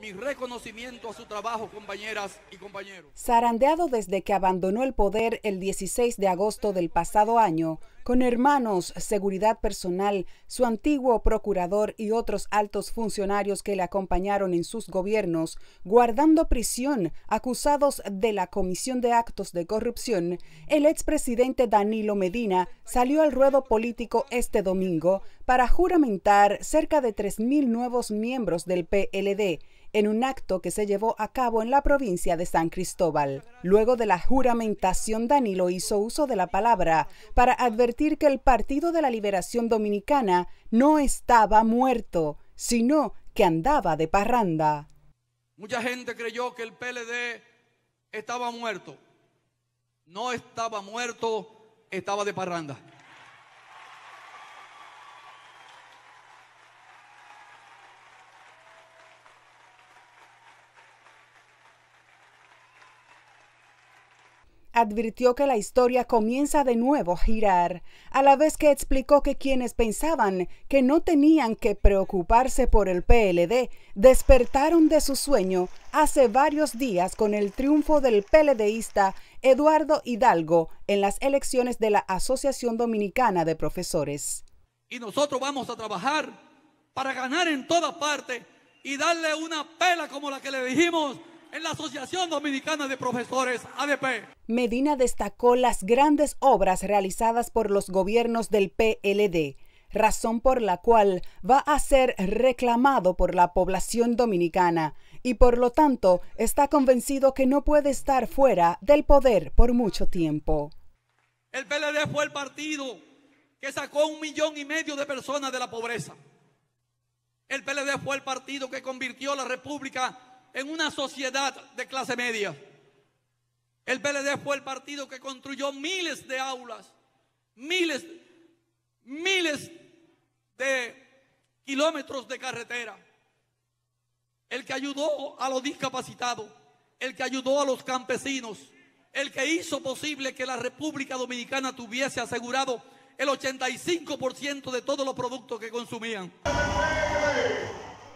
mi reconocimiento a su trabajo, compañeras y compañeros. Zarandeado desde que abandonó el poder el 16 de agosto del pasado año, con hermanos, seguridad personal, su antiguo procurador y otros altos funcionarios que le acompañaron en sus gobiernos, guardando prisión, acusados de la comisión de actos de corrupción, el expresidente Danilo Medina salió al ruedo político este domingo para juramentar cerca de 3.000 nuevos miembros del PLD en un acto que se llevó a cabo en la provincia de San Cristóbal. Luego de la juramentación, Danilo hizo uso de la palabra para advertir que el Partido de la Liberación Dominicana no estaba muerto, sino que andaba de parranda. Mucha gente creyó que el PLD estaba muerto. No estaba muerto, estaba de parranda. advirtió que la historia comienza de nuevo a girar, a la vez que explicó que quienes pensaban que no tenían que preocuparse por el PLD despertaron de su sueño hace varios días con el triunfo del PLDista Eduardo Hidalgo en las elecciones de la Asociación Dominicana de Profesores. Y nosotros vamos a trabajar para ganar en toda parte y darle una pela como la que le dijimos en la Asociación Dominicana de Profesores ADP. Medina destacó las grandes obras realizadas por los gobiernos del PLD, razón por la cual va a ser reclamado por la población dominicana y por lo tanto está convencido que no puede estar fuera del poder por mucho tiempo. El PLD fue el partido que sacó un millón y medio de personas de la pobreza. El PLD fue el partido que convirtió la República en una sociedad de clase media. El PLD fue el partido que construyó miles de aulas, miles, miles de kilómetros de carretera. El que ayudó a los discapacitados, el que ayudó a los campesinos, el que hizo posible que la República Dominicana tuviese asegurado el 85% de todos los productos que consumían.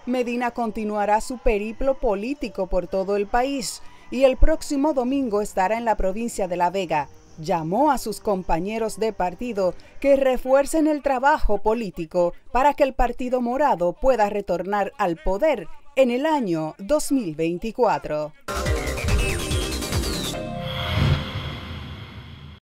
Medina continuará su periplo político por todo el país y el próximo domingo estará en la provincia de La Vega. Llamó a sus compañeros de partido que refuercen el trabajo político para que el Partido Morado pueda retornar al poder en el año 2024.